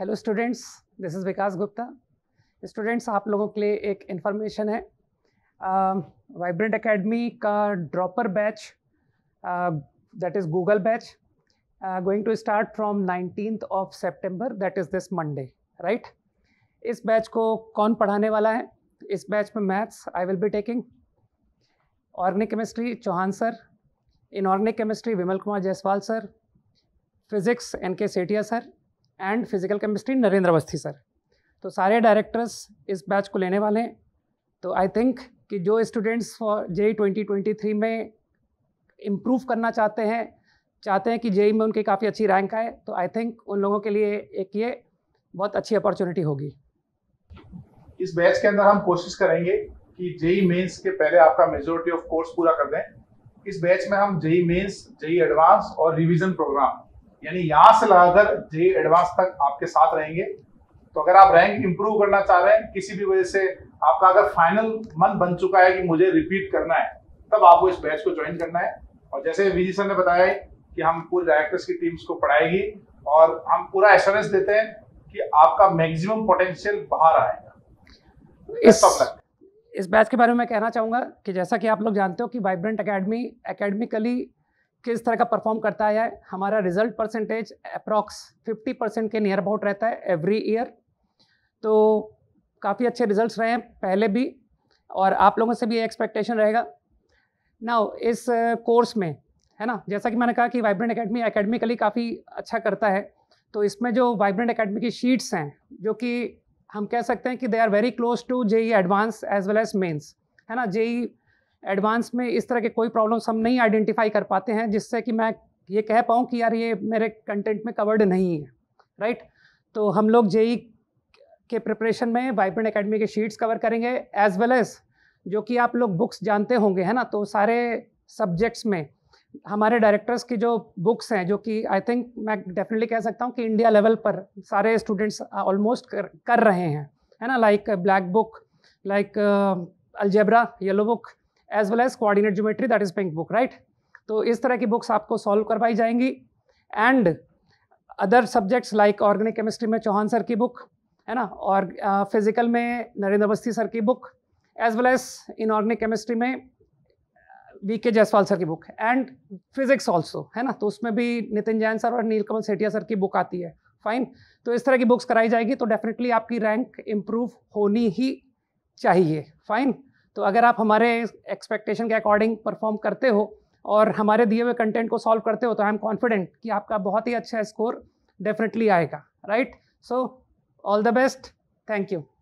hello students this is Vikas Gupta students आप लोगों के लिए एक इन्फॉर्मेशन है वाइब्रेंट um, uh, एकेडमी का dropper batch that is Google batch going to start from nineteen of September that is this Monday right इस batch को कौन पढ़ाने वाला है इस बैच में maths I will be taking organic chemistry Chauhan sir inorganic chemistry Vimal Kumar Jaiswal sir physics N K Sethia sir and physical chemistry Narendra Awasthi sir तो सारे डायरेक्टर्स इस बैच को लेने वाले हैं तो आई थिंक कि जो स्टूडेंट्स फॉर जे ट्वेंटी में इम्प्रूव करना चाहते हैं चाहते हैं कि जेई e में उनकी काफ़ी अच्छी रैंक आए तो आई थिंक उन लोगों के लिए एक ये बहुत अच्छी अपॉर्चुनिटी होगी इस बैच के अंदर हम कोशिश करेंगे कि जेई मेंस e के पहले आपका मेजोरिटी ऑफ कोर्स पूरा कर दें इस बैच में हम जेई मेंस जेई एडवांस और रिवीजन प्रोग्राम यानी यहां से लगाकर जे एडवांस तक आपके साथ रहेंगे तो अगर आप रैंक इंप्रूव करना चाह रहे हैं किसी भी वजह से आपका अगर फाइनल मन बन चुका है कि मुझे रिपीट करना है तब आपको इस बैच को ज्वाइन करना है और जैसे विजी सर ने बताया कि हम पूरे डायरेक्टर्स की टीम्स को पढ़ाएगी और हम पूरा एश्योरेंस देते हैं कि आपका मैक्सिमम पोटेंशियल बाहर आएगा इस इस बैच के बारे में मैं कहना चाहूँगा कि जैसा कि आप लोग जानते हो कि वाइब्रेंट अकेडमी अकेडमिकली किस तरह का परफॉर्म करता है हमारा रिजल्ट परसेंटेज अप्रॉक्स 50 परसेंट के नियर अबाउट रहता है एवरी ईयर तो काफ़ी अच्छे रिजल्ट्स रहे हैं पहले भी और आप लोगों से भी एक्सपेक्टेशन रहेगा ना इस कोर्स में है ना जैसा कि मैंने कहा कि वाइब्रेंट अकेडमी एकेडमिकली काफ़ी अच्छा करता है तो इसमें जो वाइब्रेंट अकेडमी की शीट्स हैं जो कि हम कह सकते हैं कि they are very close to JEE advance as well as mains है ना जेई एडवांस में इस तरह के कोई प्रॉब्लम्स हम नहीं आइडेंटिफाई कर पाते हैं जिससे कि मैं ये कह पाऊँ कि यार ये मेरे कंटेंट में कवर्ड नहीं है राइट तो हम लोग जेई के प्रिपरेशन में वाइब्रेंट अकेडमी के शीट्स कवर करेंगे एज वेल एज जो कि आप लोग बुक्स जानते होंगे है ना तो सारे सब्जेक्ट्स में हमारे डायरेक्टर्स की जो बुक्स हैं जो कि आई थिंक मैं डेफिनेटली कह सकता हूँ कि इंडिया लेवल पर सारे स्टूडेंट्स ऑलमोस्ट कर, कर रहे हैं है ना like black book like algebra yellow book as well as coordinate geometry that is pink book right तो इस तरह की बुक्स आपको सॉल्व करवाई जाएंगी and other subjects like organic chemistry में चौहान सर की बुक है ना और फिजिकल में नरेंद्र अवस्थी सर की book as well as inorganic chemistry में वी के जायसवाल सर की बुक एंड फिजिक्स ऑल्सो है ना तो उसमें भी नितिन जैन सर और नीलकमल सेठिया सर की बुक आती है फाइन तो इस तरह की बुक्स कराई जाएगी तो डेफिनेटली आपकी रैंक इम्प्रूव होनी ही चाहिए फाइन तो अगर आप हमारे एक्सपेक्टेशन के अकॉर्डिंग परफॉर्म करते हो और हमारे दिए हुए कंटेंट को सॉल्व करते हो तो आई एम कॉन्फिडेंट कि आपका बहुत ही अच्छा स्कोर डेफिनेटली आएगा right so all the best thank you